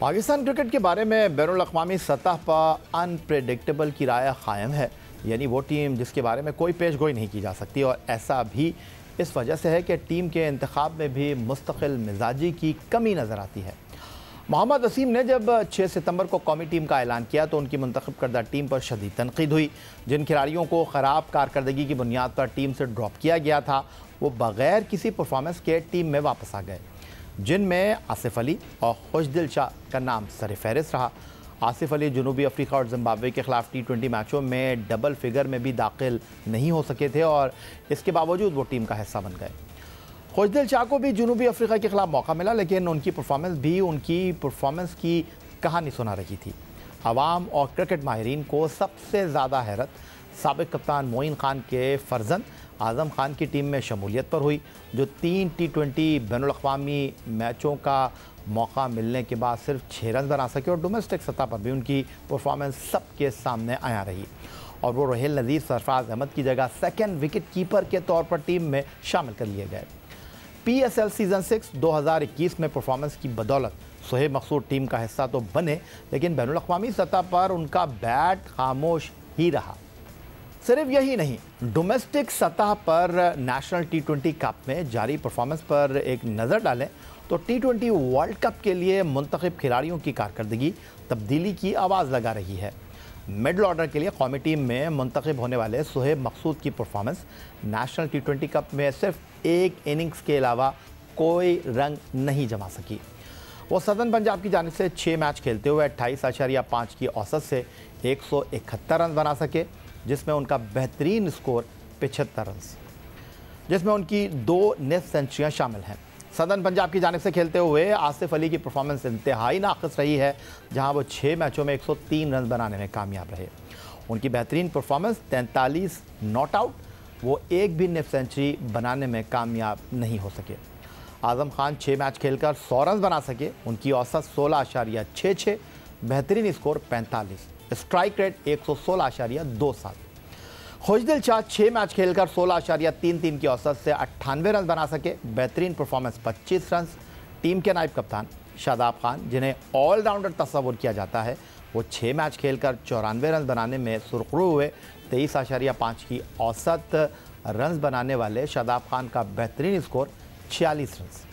Pakistan cricket के बारे में बैन अवी सतह पर अनप्रडिक्टेबल की राय कायम है यानी वो टीम जिसके बारे में कोई पेश गोई नहीं की जा सकती और ऐसा भी इस वजह से है कि टीम के इंतखब में भी मुस्तकिल मिजाजी की कमी नज़र आती है मोहम्मद वसीम ने जब 6 सितंबर को कौमी टीम का ऐलान किया तो उनकी मंतखब करदा टीम पर शदीद तनकीद हुई जिन खिलाड़ियों को ख़राब कारकर्दगी की बुनियाद पर टीम से ड्रॉप किया गया था वो बग़ैर किसी परफॉर्मेंस के टीम में वापस आ गए जिनमें आसिफ अली और खुशदिल शाह का नाम सर फहरिस्त रहा आसिफ अली जनूबी अफ्रीका और जिम्बाब्वे के खिलाफ टी ट्वेंटी मैचों में डबल फिगर में भी दाखिल नहीं हो सके थे और इसके बावजूद वो टीम का हिस्सा बन गए खुशदिल शाह को भी जनूबी अफ्रीका के खिलाफ मौका मिला लेकिन उनकी परफॉर्मेंस भी उनकी परफॉर्मेंस की कहानी सुना रही थी आवाम और क्रिकेट माहरीन को सबसे ज़्यादा हैरत सबक कप्तान मोइन खान के फर्जंद आज़म खान की टीम में शमूलियत पर हुई जो तीन टी ट्वेंटी बैन अवी मैचों का मौका मिलने के बाद सिर्फ छः रन बना सके और डोमेस्टिक सतह पर भी उनकी परफॉर्मेंस सबके सामने आया रही और वो रोहेल नज़ीर सरफराज अहमद की जगह सेकेंड विकेट कीपर के तौर पर टीम में शामिल कर लिए गए P S L season six दो हज़ार इक्कीस में परफॉर्मेंस की बदौलत सुहेब मकसूद टीम का हिस्सा तो बने लेकिन बैन अवी सतह पर उनका बैट खामोश ही रहा सिर्फ यही नहीं डोमेस्टिक सतह पर नेशनल टी ट्वेंटी कप में जारी परफॉर्मेंस पर एक नज़र डालें तो टी ट्वेंटी वर्ल्ड कप के लिए मुंतखब खिलाड़ियों की कारकर्दगी तब्दीली की आवाज़ लगा रही है मिडल ऑर्डर के लिए कौमी टीम में मुंतखब होने वाले सुहेब मकसूद की performance national T twenty cup में सिर्फ एक इनिंग्स के अलावा कोई रंग नहीं जमा सकी वो सदन पंजाब की जानब से छः मैच खेलते हुए अट्ठाईस आशारिया पाँच की औसत से एक सौ इकहत्तर रन बना सके जिसमें उनका बेहतरीन स्कोर पिछहत्तर रन जिसमें उनकी दो ने सेंचुरियाँ शामिल हैं सदन पंजाब की जानब से खेलते हुए आसिफ अली की परफॉर्मेंस इंतहाई नाकस रही है जहां वो छः मैचों में 103 रन बनाने में कामयाब रहे उनकी बेहतरीन परफॉर्मेंस 43 नॉट आउट वो एक भी नेफ सेंचुरी बनाने में कामयाब नहीं हो सके आज़म खान छः मैच खेलकर सौ रन बना सके उनकी औसत सोलह आशारिया छः छः बेहतरीन स्कोर पैंतालीस स्ट्राइक रेट एक सौ सोलह आशारिया दो सात खोजदिल शाह छः मैच खेलकर सोलह आशारिया तीन तीन की औसत से अट्ठानवे रन बना सके बेहतरीन परफॉर्मेंस पच्चीस रन टीम के नायब कप्तान शादाब खान जिन्हें ऑलराउंडर तस्वुर किया जाता है वो छः मैच खेलकर चौरानवे रन बनाने में सुरखरू हुए तेईस आशारिया पाँच की औसत रन बनाने वाले शादाब खान का बेहतरीन स्कोर छियालीस रन